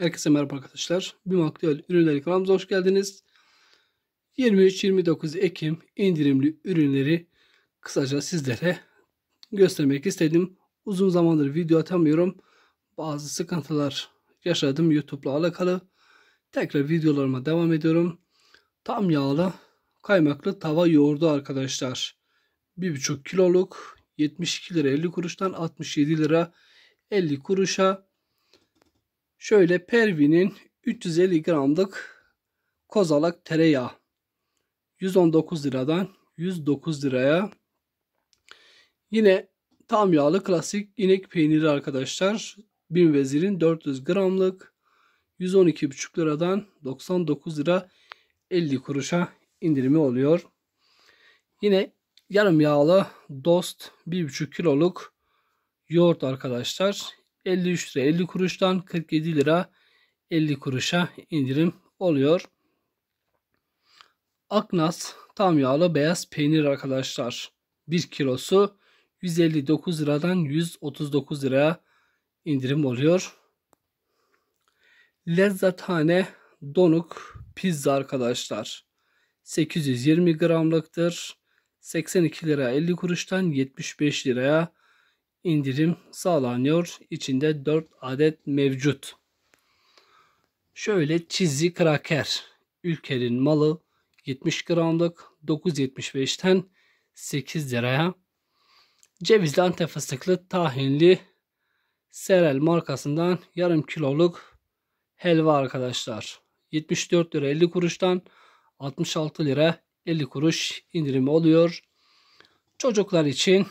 Herkese merhaba arkadaşlar. BİM Aktüel Ürünleri kanalımıza hoş geldiniz. 23-29 Ekim indirimli ürünleri kısaca sizlere göstermek istedim. Uzun zamandır video atamıyorum. Bazı sıkıntılar yaşadım YouTube'la alakalı. Tekrar videolarıma devam ediyorum. Tam yağlı kaymaklı tava yoğurdu arkadaşlar. 1,5 kiloluk 72 lira 50 kuruştan 67 lira 50 kuruşa Şöyle Pervin'in 350 gramlık kozalak tereyağı 119 liradan 109 liraya. Yine tam yağlı klasik inek peyniri arkadaşlar. Bin Vezir'in 400 gramlık 112,5 liradan 99 lira 50 kuruşa indirimi oluyor. Yine yarım yağlı Dost 1,5 kiloluk yoğurt arkadaşlar. 53 lira 50 kuruştan 47 lira 50 kuruşa indirim oluyor. Aknas tam yağlı beyaz peynir arkadaşlar. 1 kilosu 159 liradan 139 liraya indirim oluyor. Lezzethane donuk pizza arkadaşlar. 820 gramlıktır. 82 lira 50 kuruştan 75 liraya indirim sağlanıyor. İçinde 4 adet mevcut. Şöyle çizgi kraker. Ülkenin malı 70 gramlık 9.75'ten 8 liraya. Cevizli antep fıstıklı tahinli Serel markasından yarım kiloluk helva arkadaşlar. 74 lira 50 kuruştan 66 lira 50 kuruş indirimi oluyor. Çocuklar için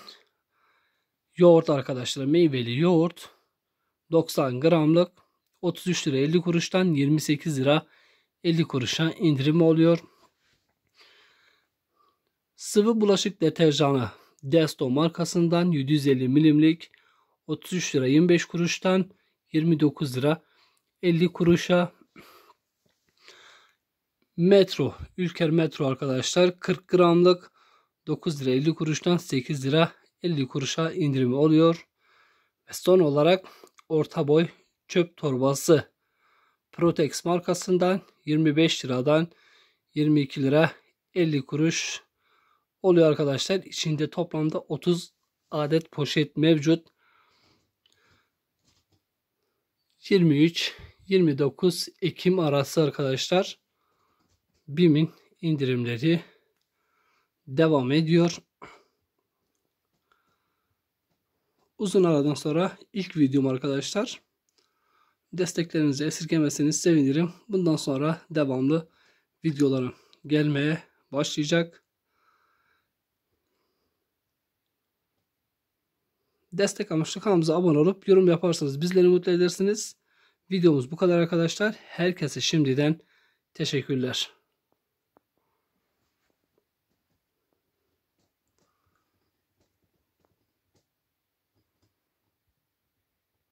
Yoğurt arkadaşlar meyveli yoğurt 90 gramlık 33 lira 50 kuruştan 28 lira 50 kuruşa indirim oluyor. Sıvı bulaşık deterjanı Desto markasından 750 milimlik 33 lira 25 kuruştan 29 lira 50 kuruşa Metro, Ülker Metro arkadaşlar 40 gramlık 9 lira 50 kuruştan 8 lira 50 kuruşa indirimi oluyor. Ve son olarak orta boy çöp torbası Protex markasından 25 liradan 22 lira 50 kuruş oluyor arkadaşlar. İçinde toplamda 30 adet poşet mevcut. 23-29 Ekim arası arkadaşlar. BİM'in indirimleri devam ediyor. Uzun aradan sonra ilk videom arkadaşlar. Desteklerinizi esirgemeseniz sevinirim. Bundan sonra devamlı videolarım gelmeye başlayacak. Destek amaçlı kanalımıza abone olup yorum yaparsanız bizleri mutlu edersiniz. Videomuz bu kadar arkadaşlar. Herkese şimdiden teşekkürler.